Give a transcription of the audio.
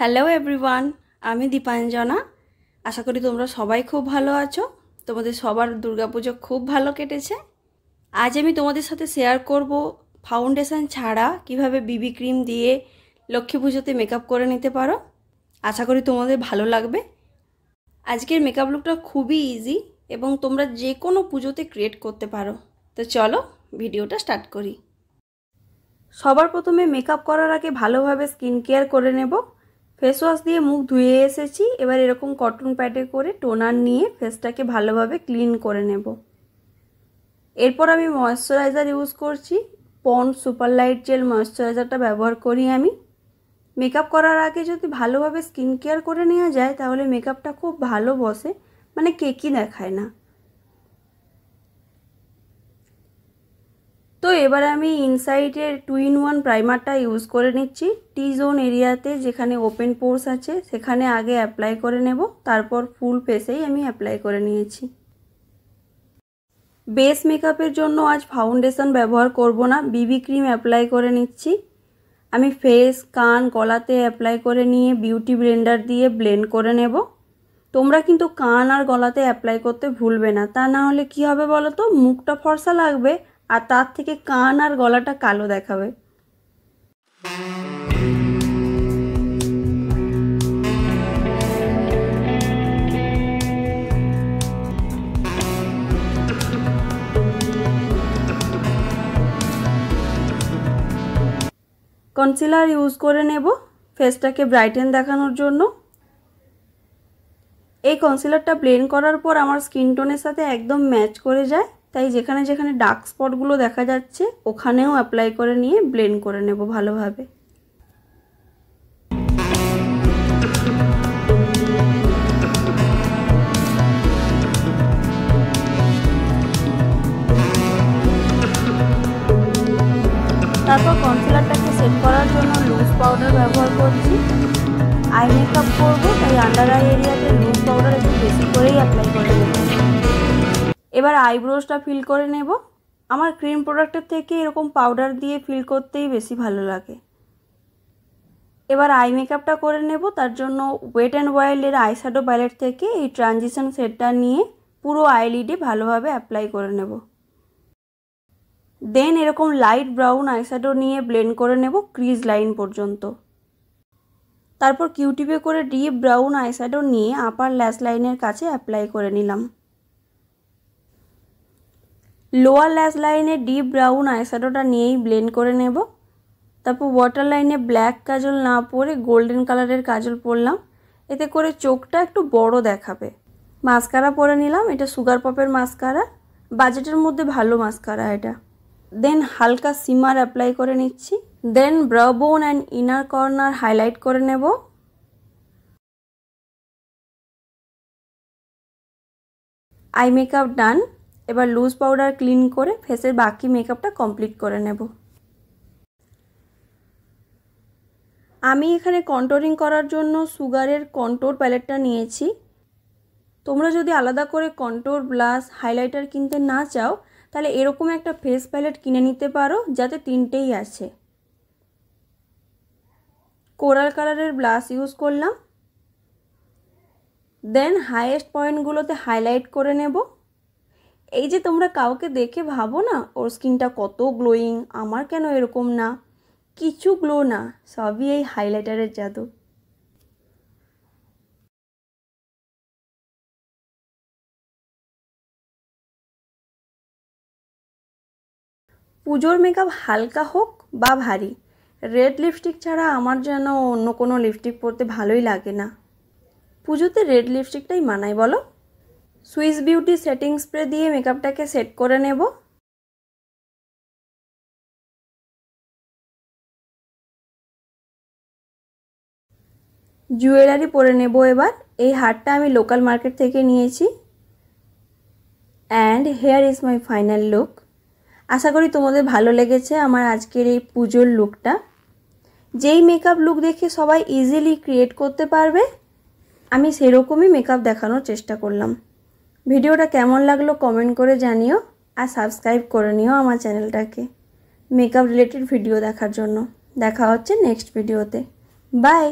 hello everyone আমি দীপাঞ্জনা আশা করি তোমরা সবাই খুব ভালো আছো তোমাদের সবার দুর্গাপুজো খুব ভালো কেটেছে আজ আমি তোমাদের সাথে শেয়ার করব ফাউন্ডেশন ছাড়া কিভাবে বিবি ক্রিম দিয়ে লক্ষ্মী পুজোতে মেকআপ করে নিতে পারো আশা করি তোমাদের ভালো লাগবে আজকের মেকআপ লুকটা খুবই ইজি এবং তোমরা যে কোনো পুজোতে ক্রিয়েট করতে পারো তো চলো ভিডিওটা স্টার্ট করি সবার প্রথমে মেকআপ করার আগে ভালোভাবে স্কিন কেয়ার করে নেবো ফেস ওয়াশ দিয়ে মুখ ধুয়ে এসেছি এবার এরকম কটন প্যাডে করে টোনার নিয়ে ফেসটাকে ভালোভাবে ক্লিন করে নেব এরপর আমি ময়শ্চারাইজার ইউজ করছি পন্ড সুপার লাইট জেল ময়শ্চারাইজারটা ব্যবহার করি আমি মেকআপ করার আগে যদি ভালোভাবে স্কিন কেয়ার করে নেওয়া যায় তাহলে মেকআপটা খুব ভালো বসে মানে কেকি দেখায় না তো এবার আমি ইনসাইটের টু ইন ওয়ান প্রাইমারটা ইউজ করে নিচ্ছি টি জোন এরিয়াতে যেখানে ওপেন পোর্স আছে সেখানে আগে অ্যাপ্লাই করে নেব তারপর ফুল পেসেই আমি অ্যাপ্লাই করে নিয়েছি বেস মেকআপের জন্য আজ ফাউন্ডেশন ব্যবহার করব না বিবি ক্রিম অ্যাপ্লাই করে নিচ্ছি আমি ফেস কান গলাতে অ্যাপ্লাই করে নিয়ে বিউটি ব্লেন্ডার দিয়ে ব্লেন্ড করে নেব তোমরা কিন্তু কান আর গলাতে অ্যাপ্লাই করতে ভুলবে না তা না হলে কী হবে বলো তো মুখটা ফর্সা লাগবে আর তার থেকে কান আর গলাটা কালো দেখাবে কনসিলার ইউজ করে নেব ফেসটাকে ব্রাইটেন দেখানোর জন্য এই কনসিলারটা প্লেন করার পর আমার স্কিন টোনের সাথে একদম ম্যাচ করে যায় তাই যেখানে যেখানে ডার্ক স্পটগুলো দেখা যাচ্ছে ওখানেও অ্যাপ্লাই করে নিয়ে ব্লেন্ড করে নেব ভালোভাবে তারপর কনসিলারটাকে সেট করার জন্য লুজ পাউডার ব্যবহার করছি আই মেকআপ করবো তাই আন্ডার আই এরিয়াতে লুজ পাউডার একটু বেশি করেই অ্যাপ্লাই করে নেব এবার আইব্রোসটা ফিল করে নেব আমার ক্রিম প্রোডাক্টের থেকে এরকম পাউডার দিয়ে ফিল করতেই বেশি ভালো লাগে এবার আই মেকআপটা করে নেব তার জন্য ওয়েট অ্যান্ড ওয়াইল্ডের আইশ্যাডো প্যালেট থেকে এই ট্রানজিশন সেটটা নিয়ে পুরো আইলিডে e ভালোভাবে অ্যাপ্লাই করে নেব দেন এরকম লাইট ব্রাউন আইশ্যাডো নিয়ে ব্লেন্ড করে নেব ক্রিজ লাইন পর্যন্ত তারপর কিউটিপে করে ডিপ ব্রাউন আইশ্যাডো নিয়ে আপার ল্যাস লাইনের কাছে অ্যাপ্লাই করে নিলাম লোয়ার ল্যাস লাইনে ডিপ ব্রাউন আইশ্যাডোটা নিয়েই ব্লেন্ড করে নেব তারপর ওয়াটার লাইনে ব্ল্যাক কাজল না পরে গোল্ডেন কালারের কাজল পরলাম এতে করে চোখটা একটু বড় দেখাবে মাস্কারা পরে নিলাম এটা সুগার পপের মাস্কারা বাজেটের মধ্যে ভালো মাস্কারা এটা দেন হালকা সিমার অ্যাপ্লাই করে নিচ্ছি then browbone and inner corner highlight করে নেব আই মেকআপ ডান এবার লুজ পাউডার ক্লিন করে ফেসের বাকি মেকআপটা কমপ্লিট করে নেব আমি এখানে কন্টোরিং করার জন্য সুগারের কন্টোর প্যালেটটা নিয়েছি তোমরা যদি আলাদা করে কন্টোর ব্লাস হাইলাইটার কিনতে না চাও তাহলে এরকম একটা ফেস প্যালেট কিনে নিতে পারো যাতে তিনটেই আছে কোরাল কালারের ব্লাস ইউজ করলাম দেন হাইয়েস্ট পয়েন্টগুলোতে হাইলাইট করে নেবো এই যে তোমরা কাউকে দেখে ভাবো না ওর স্কিনটা কত গ্লোয়িং আমার কেন এরকম না কিছু গ্লো না সবই এই হাইলাইটারের জাদু পুজোর মেকআপ হালকা হোক বা ভারী রেড লিপস্টিক ছাড়া আমার যেন অন্য কোনো লিপস্টিক পরতে ভালোই লাগে না পুজোতে রেড লিপস্টিকটাই মানায় বলো সুইস বিউটি সেটিং স্প্রে দিয়ে মেকআপটাকে সেট করে নেব জুয়েলারি পরে নেব এবার এই হারটা আমি লোকাল মার্কেট থেকে নিয়েছি and here is my final look আশা করি তোমাদের ভালো লেগেছে আমার আজকের এই পুজোর লুকটা যেই মেকআপ লুক দেখে সবাই ইজিলি ক্রিয়েট করতে পারবে আমি সেরকমই মেকআপ দেখানোর চেষ্টা করলাম ভিডিওটা কেমন লাগলো কমেন্ট করে জানিও আর সাবস্ক্রাইব করে নিও আমার চ্যানেলটাকে মেকআপ রিলেটেড ভিডিও দেখার জন্য দেখা হচ্ছে নেক্সট ভিডিওতে বাই